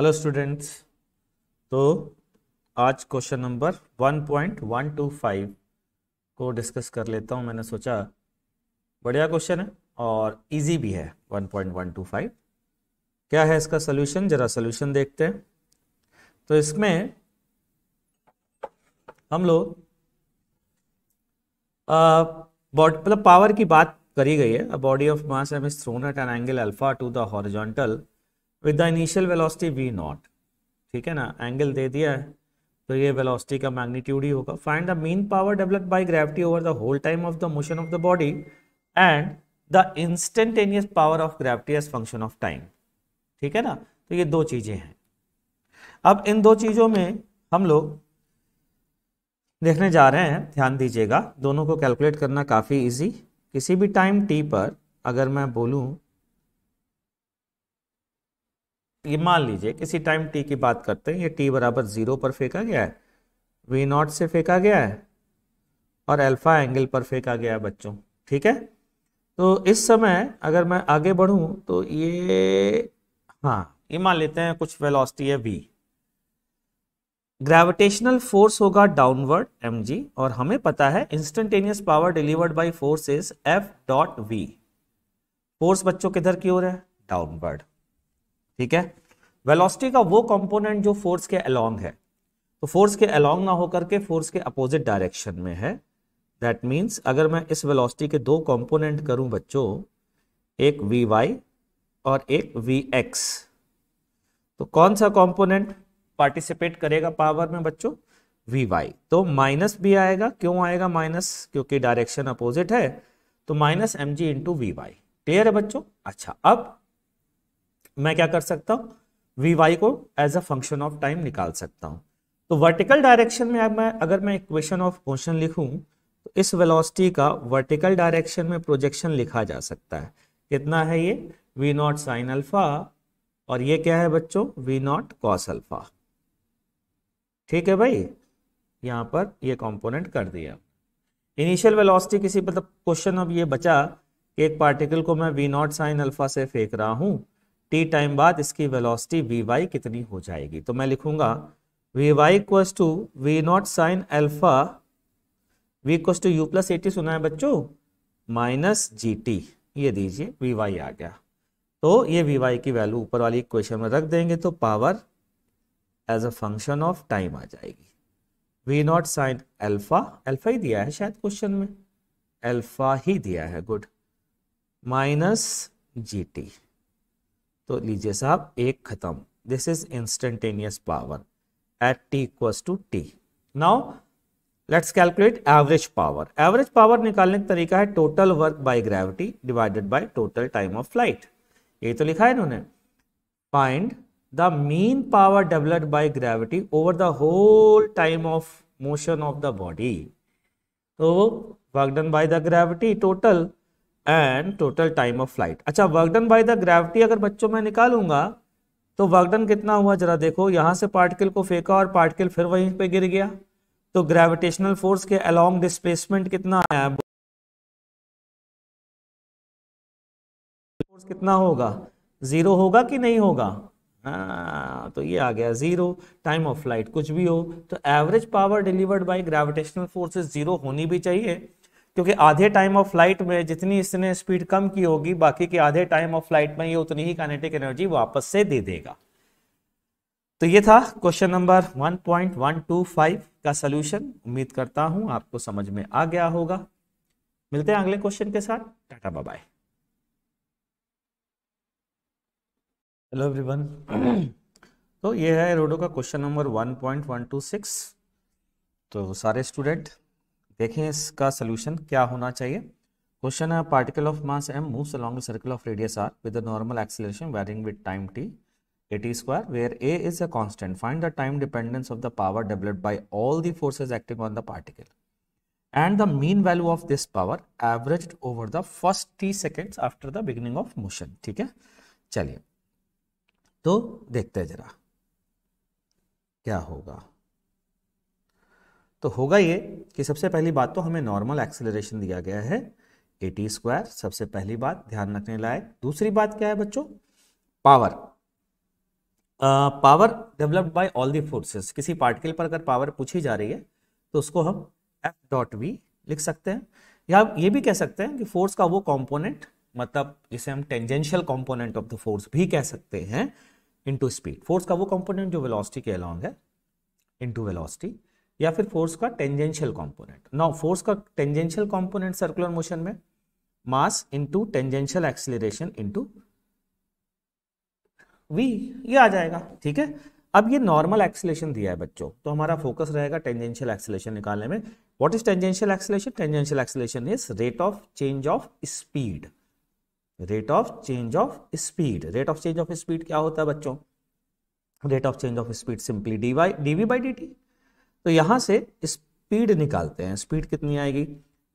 hello students तो आज question number 1.125 को डिस्कस कर लेता हूं मैंने सोचा बढ़िया क्वेश्चन है और इजी भी है 1.125 क्या है इसका सोल्यूशन जरा सोल्यूशन देखते हैं तो इसमें हम लोग मतलब पावर की बात करी गई है body of mass M is thrown at an angle alpha to the horizontal with the initial velocity V not ठीक है ना एंगल दे दिया है तो ये वेलोसिटी का मैग्नीट्यूड ही होगा find the mean power developed by gravity over the whole time of the motion of the body and the instantaneous power of gravity as function of time ठीक है ना तो ये दो चीजें हैं अब इन दो चीजों में हम लोग देखने जा रहे हैं ध्यान दीजिएगा दोनों को कैलकुलेट करना काफ़ी इजी किसी भी टाइम टी पर अगर मैं बोलूँ ये मान लीजिए किसी टाइम टी की बात करते हैं ये टी बराबर जीरो पर फेंका गया है वी नॉट से फेंका गया है और अल्फा एंगल पर फेंका गया है बच्चों ठीक है तो इस समय अगर मैं आगे बढ़ूं तो ये हाँ ये मान लेते हैं कुछ वेलोसिटी है वी ग्रेविटेशनल फोर्स होगा डाउनवर्ड एम जी और हमें पता है instantaneous power delivered by force is F dot V force बच्चों किधर की ओर है डाउनवर्ड ठीक है वेलोसिटी का वो कंपोनेंट जो फोर्स के अलोंग है तो फोर्स के अलोंग ना होकर के फोर्स के अपोजिट डायरेक्शन में है दैट मीन्स अगर मैं इस वेलोसिटी के दो कंपोनेंट करूं बच्चों एक वी वाई और एक वी एक्स तो कौन सा कंपोनेंट पार्टिसिपेट करेगा पावर में बच्चों वी वाई तो माइनस भी आएगा क्यों आएगा माइनस क्योंकि डायरेक्शन अपोजिट है तो minus M G into V Y clear है बच्चों अच्छा अब मैं क्या कर सकता हूं वी वाई को as a function of time निकाल सकता हूं तो वर्टिकल डायरेक्शन में अब मैं अगर मैं इक्वेशन ऑफ मोशन लिखूं तो इस वेलोसिटी का वर्टिकल डायरेक्शन में प्रोजेक्शन लिखा जा सकता है कितना है ये वी नॉट साइन अल्फा और ये क्या है बच्चों वी नॉट कॉस अल्फा ठीक है भाई यहां पर ये कंपोनेंट कर दिया इनिशियल वेलोसिटी किसी मतलब क्वेश्चन अब ये बचा कि एक पार्टिकल को मैं वी नॉट साइन अल्फा से फेंक रहा हूं टी टाइम बाद इसकी वेलोसिटी वी वाई कितनी हो जाएगी तो मैं लिखूंगा V Y equals to V not sine alpha V equals to U plus A T सुना है बच्चों माइनस जी टी ये दीजिए वी वाई आ गया तो ये वी वाई की वैल्यू ऊपर वाली इक्वेशन में रख देंगे तो power as a function of time आ जाएगी V not sine alpha alpha ही दिया है शायद क्वेश्चन में एल्फा ही दिया है गुड माइनस जी टी तो लीजिए साहब एक खत्म this is instantaneous power at t equal to t now let's calculate average power average power निकालने का तरीका है total work by gravity divided by total time of flight ये तो लिखा है इन्होंने find the mean power developed by gravity over the whole time of motion of the body तो work done by the gravity total and total time of flight अच्छा work done by the gravity अगर बच्चों में निकालूंगा तो work done कितना हुआ जरा देखो यहाँ से पार्टिकल को फेंका और पार्टिकल फिर वहीं पे गिर गया तो ग्रेविटेशनल फोर्स के अलोंग डिस्प्लेसमेंट कितना आया फोर्स कितना होगा जीरो होगा कि नहीं होगा आ, हाँ, तो ये आ गया जीरो टाइम ऑफ फ्लाइट कुछ भी हो तो average power delivered by gravitational forces zero होनी भी चाहिए क्योंकि आधे टाइम ऑफ फ्लाइट में जितनी इसने स्पीड कम की होगी बाकी के आधे टाइम ऑफ फ्लाइट में ये उतनी ही काइनेटिक एनर्जी वापस से दे देगा तो ये था क्वेश्चन नंबर 1.125 का सोल्यूशन उम्मीद करता हूं आपको समझ में आ गया होगा मिलते हैं अगले क्वेश्चन के साथ टाटा बाय बाय हेलो एवरीवन तो ये है रोडो का क्वेश्चन नंबर 1.126 तो सारे स्टूडेंट देखें इसका सोल्यूशन क्या होना चाहिए क्वेश्चन है particle of mass m moves along circle of radius r with normal acceleration varying with time t a t square where a is a constant find the time dependence of the power developed by all the forces acting on the particle and the mean value of this power average over the first t second after the beginning of motion ठीक है चलिए तो देखते हैं जरा क्या होगा तो होगा ये कि सबसे पहली बात तो हमें नॉर्मल एक्सेलरेशन दिया गया है ए स्क्वायर सबसे पहली बात ध्यान रखने लायक दूसरी बात क्या है बच्चों power power developed by all the forces किसी पार्टिकल पर अगर पावर पूछी जा रही है तो उसको हम एफ डॉट वी लिख सकते हैं या ये भी कह सकते हैं कि फोर्स का वो कॉम्पोनेंट मतलब जिसे हम tangential component of the force भी कह सकते हैं इनटू स्पीड फोर्स का वो कॉम्पोनेंट जो वेलोसिटी के अलॉन्ग है इनटू वेलोसिटी या फिर फोर्स का टेंजेंशियल कॉम्पोनेंट नाउ फोर्स का टेंजेंशियल कॉम्पोनेंट सर्कुलर मोशन में mass into tangential acceleration into v ये आ जाएगा ठीक है अब ये नॉर्मल एक्सिलेशन दिया है बच्चों तो हमारा फोकस रहेगा टेंजेंशियल एक्सिलेशन निकालने में what is tangential acceleration tangential acceleration is rate of change of speed rate of change of speed rate of change of speed क्या होता है बच्चों rate of change of speed simply d y d v by d t तो यहां से speed निकालते हैं speed कितनी आएगी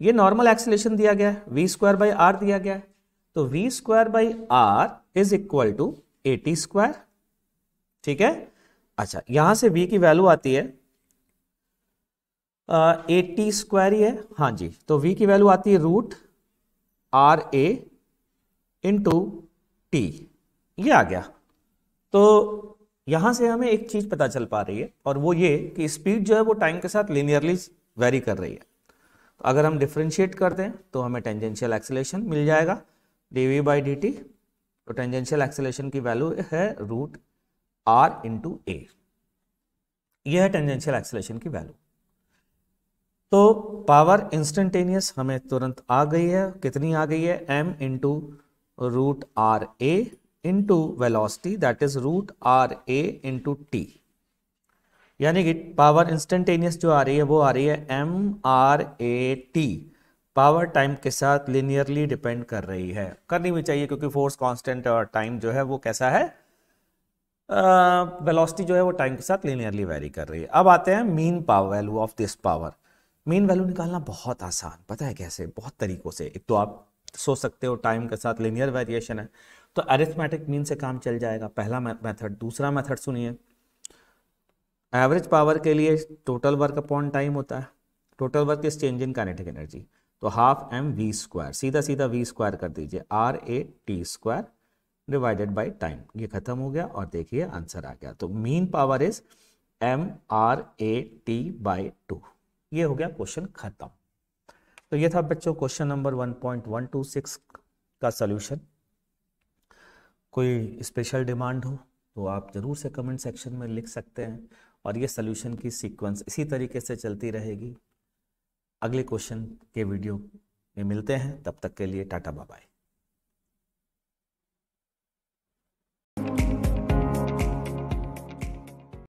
ये नॉर्मल एक्सेलेशन दिया गया है वी स्क्वायर बाई आर दिया गया है तो v square by r is equal to a t square ठीक है अच्छा यहां से वी की वैल्यू आती है एटी स्क्वायर ही है हाँ जी तो वी की वैल्यू आती है root r a into t ये आ गया तो यहाँ से हमें एक चीज़ पता चल पा रही है और वो ये कि स्पीड जो है वो टाइम के साथ लिनियरली वेरी कर रही है तो अगर हम डिफ्रेंशिएट कर दें तो हमें टेंजेंशियल एक्सेलेशन मिल जाएगा d v by d t तो टेंजेंशियल एक्सेलेशन की वैल्यू है रूट आर इंटू ए यह है टेंजेंशियल एक्सेलेशन की वैल्यू तो पावर इंस्टेंटेनियस हमें तुरंत आ गई है कितनी आ गई है m into root r a into velocity that is root r a into t यानी कि पावर इंस्टेंटेनियस जो आ रही है वो आ रही है m r a t power time के साथ लिनियरली डिपेंड कर रही है करनी भी चाहिए क्योंकि फोर्स कांस्टेंट और टाइम जो है वो कैसा है वेलोसिटी uh, जो है वो टाइम के साथ लिनियरली वेरी कर रही है अब आते हैं mean power value of this power mean value निकालना बहुत आसान पता है कैसे बहुत तरीकों से एक तो आप सोच सकते हो टाइम के साथ लिनियर वेरिएशन है तो अरिथमेटिक मीन से काम चल जाएगा पहला मेथड दूसरा मेथड सुनिए एवरेज पावर के लिए टोटल वर्क अपॉन टाइम होता है total work is change in kinetic energy तो हाफ एम वी स्क्वायर सीधा सीधा वी स्क्वायर कर दीजिए r a t square divided by time ये खत्म हो गया और देखिए आंसर आ गया तो mean power is m r a t by two ये हो गया क्वेश्चन खत्म तो ये था बच्चों question number one one point two six का सोल्यूशन कोई स्पेशल डिमांड हो तो आप ज़रूर से कमेंट सेक्शन में लिख सकते हैं और ये सोल्यूशन की सीक्वेंस इसी तरीके से चलती रहेगी अगले क्वेश्चन के वीडियो में मिलते हैं तब तक के लिए टाटा बाय